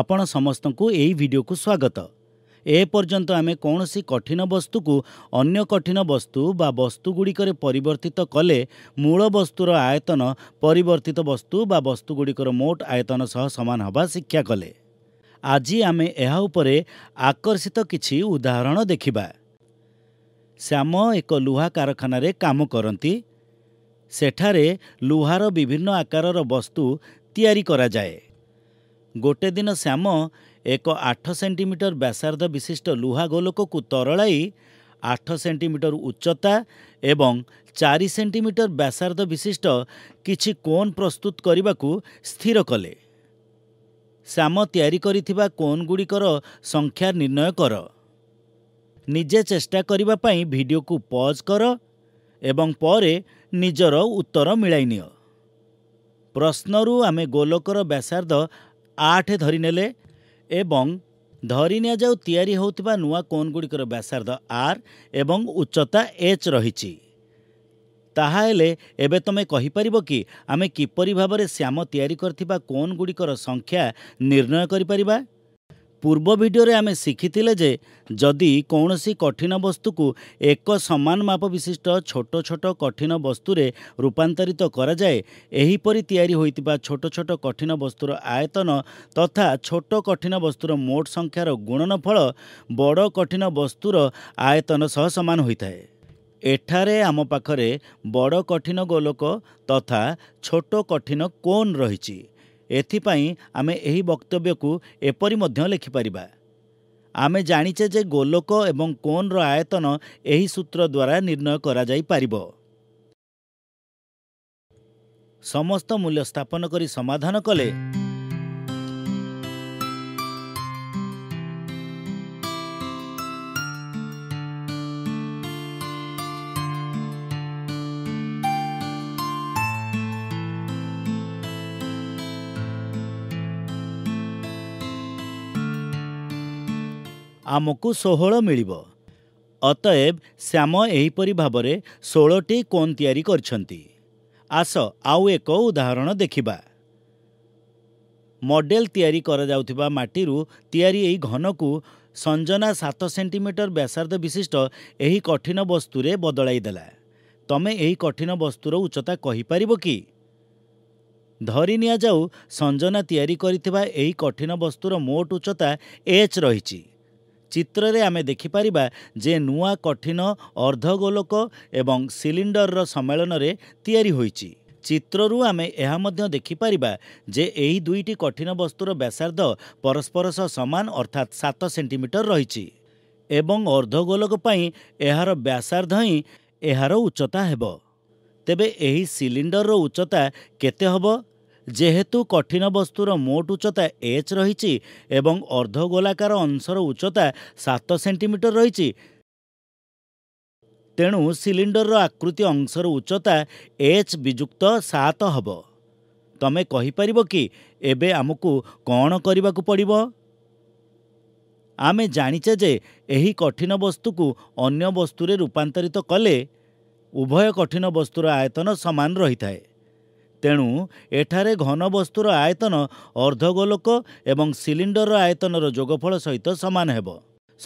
ଆପଣ ସମସ୍ତଙ୍କୁ ଏହି ଭିଡ଼ିଓକୁ ସ୍ୱାଗତ ଏ ପର୍ଯ୍ୟନ୍ତ ଆମେ କୌଣସି କଠିନ ବସ୍ତୁକୁ ଅନ୍ୟ କଠିନ ବସ୍ତୁ ବା ବସ୍ତୁଗୁଡ଼ିକରେ ପରିବର୍ତ୍ତିତ କଲେ ମୂଳ ବସ୍ତୁର ଆୟତନ ପରିବର୍ତ୍ତିତ ବସ୍ତୁ ବା ବସ୍ତୁଗୁଡ଼ିକର ମୋଟ ଆୟତନ ସହ ସମାନ ହେବା ଶିକ୍ଷା କଲେ ଆଜି ଆମେ ଏହା ଉପରେ ଆକର୍ଷିତ କିଛି ଉଦାହରଣ ଦେଖିବା ଶ୍ୟାମ ଏକ ଲୁହା କାରଖାନାରେ କାମ କରନ୍ତି ସେଠାରେ ଲୁହାର ବିଭିନ୍ନ ଆକାରର ବସ୍ତୁ ତିଆରି କରାଯାଏ ଗୋଟେ ଦିନ ଶ୍ୟାମ ଏକ ଆଠ ସେଣ୍ଟିମିଟର ବ୍ୟାସାର୍ଦ୍ଧ ବିଶିଷ୍ଟ ଲୁହା ଗୋଲକକୁ ତରଳାଇ ଆଠ ସେଣ୍ଟିମିଟର ଉଚ୍ଚତା ଏବଂ ଚାରି ସେଣ୍ଟିମିଟର ବ୍ୟାସାର୍ଦ୍ଧ ବିଶିଷ୍ଟ କିଛି କୋନ୍ ପ୍ରସ୍ତୁତ କରିବାକୁ ସ୍ଥିର କଲେ ଶ୍ୟାମ ତିଆରି କରିଥିବା କୋନ୍ଗୁଡ଼ିକର ସଂଖ୍ୟା ନିର୍ଣ୍ଣୟ କର ନିଜେ ଚେଷ୍ଟା କରିବା ପାଇଁ ଭିଡ଼ିଓକୁ ପଜ୍ କର ଏବଂ ପରେ ନିଜର ଉତ୍ତର ମିଳାଇ ନିଅ ପ୍ରଶ୍ନରୁ ଆମେ ଗୋଲକର ବ୍ୟାସାର୍ଦ୍ଧ आठ धरी ने धरी ने जाउ तयारी होतबा नुवा कोन गुडी कर व्यासार्द आर एवं उच्चता एच रहिचि ताहाले एबे तमे कहि परिबो कि आमे किपरि भाबरे श्याम तयारी करथिबा कोन गुडी कर संख्या निर्णय करि परिबा ପୂର୍ବ ଭିଡ଼ିଓରେ ଆମେ ଶିଖିଥିଲେ ଯେ ଯଦି କୌଣସି କଠିନ ବସ୍ତୁକୁ ଏକ ସମାନ ମାପ ବିଶିଷ୍ଟ ଛୋଟ ଛୋଟ କଠିନ ବସ୍ତୁରେ ରୂପାନ୍ତରିତ କରାଯାଏ ଏହିପରି ତିଆରି ହୋଇଥିବା ଛୋଟ ଛୋଟ କଠିନ ବସ୍ତୁର ଆୟତନ ତଥା ଛୋଟ କଠିନ ବସ୍ତୁର ମୋଟ ସଂଖ୍ୟାର ଗୁଣନଫଳ ବଡ଼ କଠିନ ବସ୍ତୁର ଆୟତନ ସହ ସମାନ ହୋଇଥାଏ ଏଠାରେ ଆମ ପାଖରେ ବଡ଼ କଠିନ ଗୋଲକ ତଥା ଛୋଟ କଠିନ କୋନ୍ ରହିଛି ଏଥିପାଇଁ ଆମେ ଏହି ବକ୍ତବ୍ୟକୁ ଏପରି ମଧ୍ୟ ଲେଖିପାରିବା ଆମେ ଜାଣିଛେ ଯେ ଗୋଲୋକ ଏବଂ କୋନ୍ର ଆୟତନ ଏହି ସୂତ୍ର ଦ୍ୱାରା ନିର୍ଣ୍ଣୟ କରାଯାଇପାରିବ ସମସ୍ତ ମୂଲ୍ୟ ସ୍ଥାପନ କରି ସମାଧାନ କଲେ ଆମକୁ ଷୋହଳ ମିଳିବ ଅତଏବ ଶ୍ୟାମ ଏହିପରି ଭାବରେ ଷୋହଳଟି କୋନ୍ ତିଆରି କରିଛନ୍ତି ଆସ ଆଉ ଏକ ଉଦାହରଣ ଦେଖିବା ମଡେଲ ତିଆରି କରାଯାଉଥିବା ମାଟିରୁ ତିଆରି ଏହି ଘନକୁ ସଞ୍ଜନା ସାତ ସେଣ୍ଟିମିଟର ବ୍ୟାସାର୍ଦ୍ଧ ବିଶିଷ୍ଟ ଏହି କଠିନ ବସ୍ତୁରେ ବଦଳାଇ ଦେଲା ତମେ ଏହି କଠିନ ବସ୍ତୁର ଉଚ୍ଚତା କହିପାରିବ କି ଧରି ନିଆଯାଉ ସଞ୍ଜନା ତିଆରି କରିଥିବା ଏହି କଠିନ ବସ୍ତୁର ମୋଟ ଉଚ୍ଚତା ଏଚ୍ ରହିଛି ଚିତ୍ରରେ ଆମେ ଦେଖିପାରିବା ଯେ ନୂଆ କଠିନ ଅର୍ଦ୍ଧଗୋଲକ ଏବଂ ସିଲିଣ୍ଡରର ସମ୍ମେଳନରେ ତିଆରି ହୋଇଛି ଚିତ୍ରରୁ ଆମେ ଏହା ମଧ୍ୟ ଦେଖିପାରିବା ଯେ ଏହି ଦୁଇଟି କଠିନ ବସ୍ତୁର ବ୍ୟାସାର୍ଦ୍ଧ ପରସ୍ପର ସହ ସମାନ ଅର୍ଥାତ୍ ସାତ ସେଣ୍ଟିମିଟର ରହିଛି ଏବଂ ଅର୍ଦ୍ଧଗୋଲକ ପାଇଁ ଏହାର ବ୍ୟାସାର୍ଦ୍ଧ ହିଁ ଏହାର ଉଚ୍ଚତା ହେବ ତେବେ ଏହି ସିଲିଣ୍ଡରର ଉଚ୍ଚତା କେତେ ହେବ ଯେହେତୁ କଠିନ ବସ୍ତୁର ମୋଟ ଉଚ୍ଚତା ଏଚ୍ ରହିଛି ଏବଂ ଅର୍ଦ୍ଧଗୋଲାକାର ଅଂଶର ଉଚ୍ଚତା ସାତ ସେଣ୍ଟିମିଟର ରହିଛି ତେଣୁ ସିଲିଣ୍ଡରର ଆକୃତି ଅଂଶର ଉଚ୍ଚତା ଏଚ୍ ବିଯୁକ୍ତ ସାତ ହେବ ତମେ କହିପାରିବ କି ଏବେ ଆମକୁ କ'ଣ କରିବାକୁ ପଡ଼ିବ ଆମେ ଜାଣିଛେ ଯେ ଏହି କଠିନ ବସ୍ତୁକୁ ଅନ୍ୟ ବସ୍ତୁରେ ରୂପାନ୍ତରିତ କଲେ ଉଭୟ କଠିନ ବସ୍ତୁର ଆୟତନ ସମାନ ରହିଥାଏ ତେଣୁ ଏଠାରେ ଘନବସ୍ତୁର ଆୟତନ ଅର୍ଦ୍ଧଗୋଲକ ଏବଂ ସିଲିଣ୍ଡରର ଆୟତନର ଯୋଗଫଳ ସହିତ ସମାନ ହେବ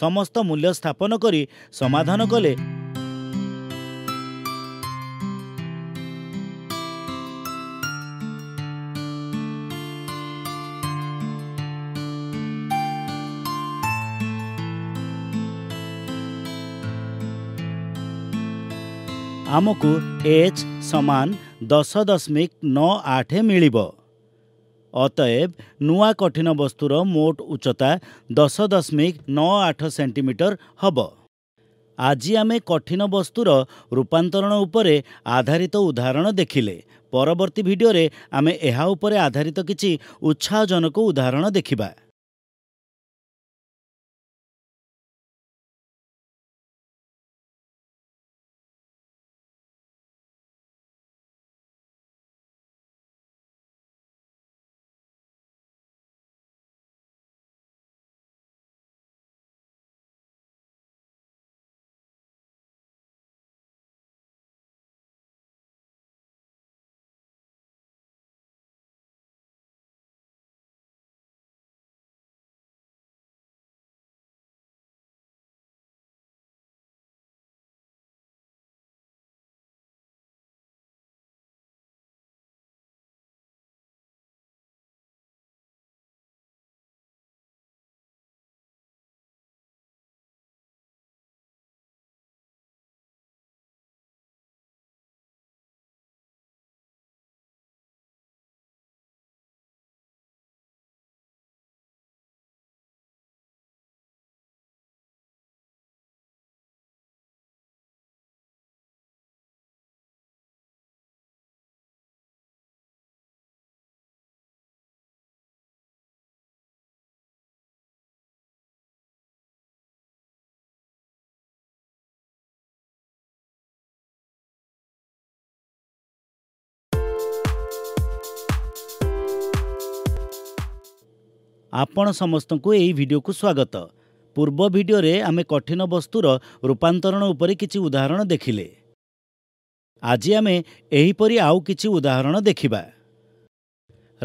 ସମସ୍ତ ମୂଲ୍ୟ ସ୍ଥାପନ କରି ସମାଧାନ କଲେ ଆମକୁ ଏଚ୍ ସମାନ ଦଶ ଦଶମିକ ନଅ ଆଠ ମିଳିବ ଅତଏବ ନୂଆ କଠିନ ବସ୍ତୁର ମୋଟ ଉଚ୍ଚତା ଦଶ ଦଶମିକ ନଅ ଆଠ ସେଣ୍ଟିମିଟର ହେବ ଆଜି ଆମେ କଠିନ ବସ୍ତୁର ରୂପାନ୍ତରଣ ଉପରେ ଆଧାରିତ ଉଦାହରଣ ଦେଖିଲେ ପରବର୍ତ୍ତୀ ଭିଡ଼ିଓରେ ଆମେ ଏହା ଉପରେ ଆଧାରିତ କିଛି ଉତ୍ସାହଜନକ ଉଦାହରଣ ଦେଖିବା ଆପଣ ସମସ୍ତଙ୍କୁ ଏହି ଭିଡ଼ିଓକୁ ସ୍ୱାଗତ ପୂର୍ବ ଭିଡ଼ିଓରେ ଆମେ କଠିନ ବସ୍ତୁର ରୂପାନ୍ତରଣ ଉପରେ କିଛି ଉଦାହରଣ ଦେଖିଲେ ଆଜି ଆମେ ଏହିପରି ଆଉ କିଛି ଉଦାହରଣ ଦେଖିବା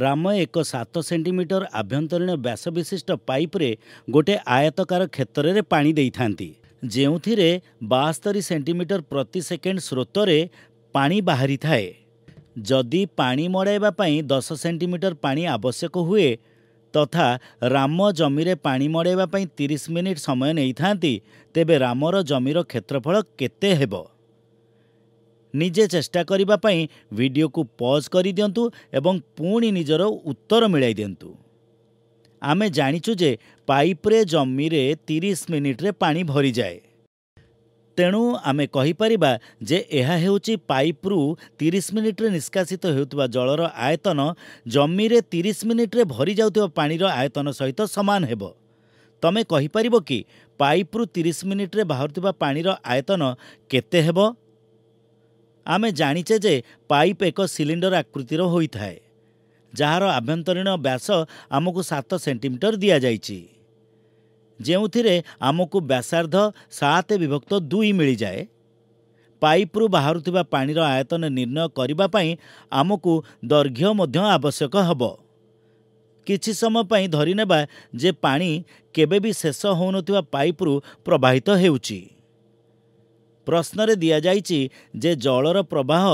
ରାମ ଏକ ସାତ ସେଣ୍ଟିମିଟର ଆଭ୍ୟନ୍ତରୀଣ ବ୍ୟାସ ବିଶିଷ୍ଟ ପାଇପ୍ରେ ଗୋଟିଏ ଆୟତକାର କ୍ଷେତ୍ରରେ ପାଣି ଦେଇଥାନ୍ତି ଯେଉଁଥିରେ ବାସ୍ତରି ସେଣ୍ଟିମିଟର ପ୍ରତି ସେକେଣ୍ଡ ସ୍ରୋତରେ ପାଣି ବାହାରିଥାଏ ଯଦି ପାଣି ମଡ଼ାଇବା ପାଇଁ ଦଶ ସେଣ୍ଟିମିଟର ପାଣି ଆବଶ୍ୟକ ହୁଏ ତଥା ରାମ ଜମିରେ ପାଣି ମଡ଼ାଇବା ପାଇଁ ତିରିଶ ମିନିଟ୍ ସମୟ ନେଇଥାନ୍ତି ତେବେ ରାମର ଜମିର କ୍ଷେତ୍ରଫଳ କେତେ ହେବ ନିଜେ ଚେଷ୍ଟା କରିବା ପାଇଁ ଭିଡ଼ିଓକୁ ପଜ୍ କରିଦିଅନ୍ତୁ ଏବଂ ପୁଣି ନିଜର ଉତ୍ତର ମିଳାଇ ଦିଅନ୍ତୁ ଆମେ ଜାଣିଛୁ ଯେ ପାଇପ୍ରେ ଜମିରେ ତିରିଶ ମିନିଟ୍ରେ ପାଣି ଭରିଯାଏ ତେଣୁ ଆମେ କହିପାରିବା ଯେ ଏହା ହେଉଛି ପାଇପ୍ରୁ ତିରିଶ ମିନିଟ୍ରେ ନିଷ୍କାସିତ ହେଉଥିବା ଜଳର ଆୟତନ ଜମିରେ ତିରିଶ ମିନିଟ୍ରେ ଭରିଯାଉଥିବା ପାଣିର ଆୟତନ ସହିତ ସମାନ ହେବ ତମେ କହିପାରିବ କି ପାଇପ୍ରୁ ତିରିଶ ମିନିଟ୍ରେ ବାହାରୁଥିବା ପାଣିର ଆୟତନ କେତେ ହେବ ଆମେ ଜାଣିଛେ ଯେ ପାଇପ୍ ଏକ ସିଲିଣ୍ଡର ଆକୃତିର ହୋଇଥାଏ ଯାହାର ଆଭ୍ୟନ୍ତରୀଣ ବ୍ୟାସ ଆମକୁ ସାତ ସେଣ୍ଟିମିଟର ଦିଆଯାଇଛି ଯେଉଁଥିରେ ଆମକୁ ବ୍ୟାସାର୍ଦ୍ଧ ସାତ ବିଭକ୍ତ ଦୁଇ ମିଳିଯାଏ ପାଇପ୍ରୁ ବାହାରୁଥିବା ପାଣିର ଆୟତନ ନିର୍ଣ୍ଣୟ କରିବା ପାଇଁ ଆମକୁ ଦୈର୍ଘ୍ୟ ମଧ୍ୟ ଆବଶ୍ୟକ ହେବ କିଛି ସମୟ ପାଇଁ ଧରିନେବା ଯେ ପାଣି କେବେ ବି ଶେଷ ହେଉନଥିବା ପାଇପ୍ରୁ ପ୍ରବାହିତ ହେଉଛି ପ୍ରଶ୍ନରେ ଦିଆଯାଇଛି ଯେ ଜଳର ପ୍ରବାହ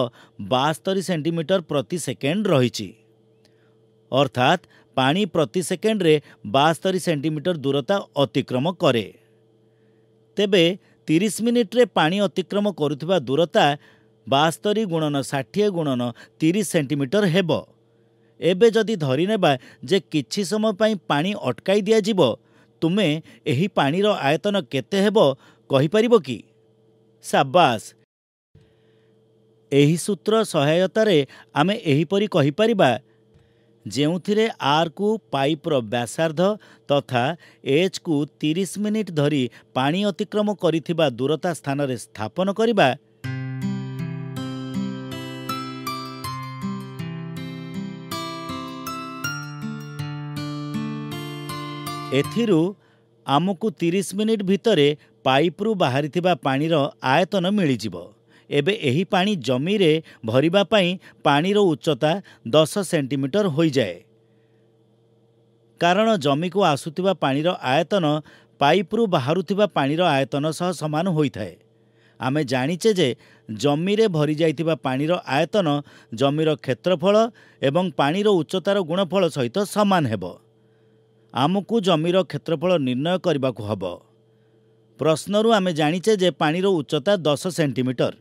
ବାସ୍ତରି ସେଣ୍ଟିମିଟର ପ୍ରତି ସେକେଣ୍ଡ ରହିଛି ଅର୍ଥାତ୍ ପାଣି ପ୍ରତି ସେକେଣ୍ଡରେ ବାସ୍ତରି ସେଣ୍ଟିମିଟର ଦୂରତା ଅତିକ୍ରମ କରେ ତେବେ ତିରିଶ ମିନିଟ୍ରେ ପାଣି ଅତିକ୍ରମ କରୁଥିବା ଦୂରତା ବାସ୍ତରି ଗୁଣନ ଷାଠିଏ ଗୁଣନ ତିରିଶ ସେଣ୍ଟିମିଟର ହେବ ଏବେ ଯଦି ଧରିନେବା ଯେ କିଛି ସମୟ ପାଇଁ ପାଣି ଅଟକାଇ ଦିଆଯିବ ତୁମେ ଏହି ପାଣିର ଆୟତନ କେତେ ହେବ କହିପାରିବ କି ସାବାସ ଏହି ସୂତ୍ର ସହାୟତାରେ ଆମେ ଏହିପରି କହିପାରିବା ଯେଉଁଥିରେ ଆର୍କୁ ପାଇପ୍ର ବ୍ୟାସାର୍ଦ୍ଧ ତଥା ଏଚ୍କୁ ତିରିଶ ମିନିଟ୍ ଧରି ପାଣି ଅତିକ୍ରମ କରିଥିବା ଦୂରତା ସ୍ଥାନରେ ସ୍ଥାପନ କରିବା ଏଥିରୁ ଆମକୁ ତିରିଶ ମିନିଟ୍ ଭିତରେ ପାଇପ୍ରୁ ବାହାରିଥିବା ପାଣିର ଆୟତନ ମିଳିଯିବ ଏବେ ଏହି ପାଣି ଜମିରେ ଭରିବା ପାଇଁ ପାଣିର ଉଚ୍ଚତା ଦଶ ସେଣ୍ଟିମିଟର ହୋଇଯାଏ କାରଣ ଜମିକୁ ଆସୁଥିବା ପାଣିର ଆୟତନ ପାଇପ୍ରୁ ବାହାରୁଥିବା ପାଣିର ଆୟତନ ସହ ସମାନ ହୋଇଥାଏ ଆମେ ଜାଣିଛେ ଯେ ଜମିରେ ଭରିଯାଇଥିବା ପାଣିର ଆୟତନ ଜମିର କ୍ଷେତ୍ରଫଳ ଏବଂ ପାଣିର ଉଚ୍ଚତାର ଗୁଣଫଳ ସହିତ ସମାନ ହେବ ଆମକୁ ଜମିର କ୍ଷେତ୍ରଫଳ ନିର୍ଣ୍ଣୟ କରିବାକୁ ହେବ ପ୍ରଶ୍ନରୁ ଆମେ ଜାଣିଛେ ଯେ ପାଣିର ଉଚ୍ଚତା ଦଶ ସେଣ୍ଟିମିଟର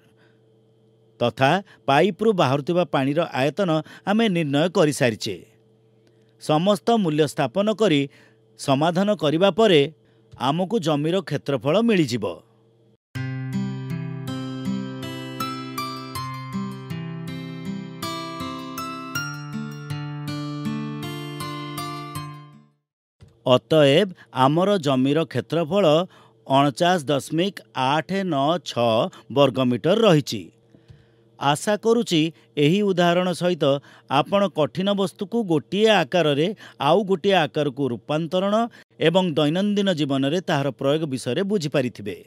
ତଥା ପାଇପ୍ରୁ ବାହାରୁଥିବା ପାଣିର ଆୟତନ ଆମେ ନିର୍ଣ୍ଣୟ କରିସାରିଛେ ସମସ୍ତ ମୂଲ୍ୟ ସ୍ଥାପନ କରି ସମାଧାନ କରିବା ପରେ ଆମକୁ ଜମିର କ୍ଷେତ୍ରଫଳ ମିଳିଯିବ ଅତଏବ ଆମର ଜମିର କ୍ଷେତ୍ରଫଳ ଅଣଚାଶ ଦଶମିକ ଆଠ ନଅ ଛଅ ବର୍ଗମିଟର ରହିଛି ଆଶା କରୁଛି ଏହି ଉଦାହରଣ ସହିତ ଆପଣ କଠିନ ବସ୍ତୁକୁ ଗୋଟିଏ ଆକାରରେ ଆଉ ଗୋଟିଏ ଆକାରକୁ ରୂପାନ୍ତରଣ ଏବଂ ଦୈନନ୍ଦିନ ଜୀବନରେ ତାହାର ପ୍ରୟୋଗ ବିଷୟରେ ବୁଝିପାରିଥିବେ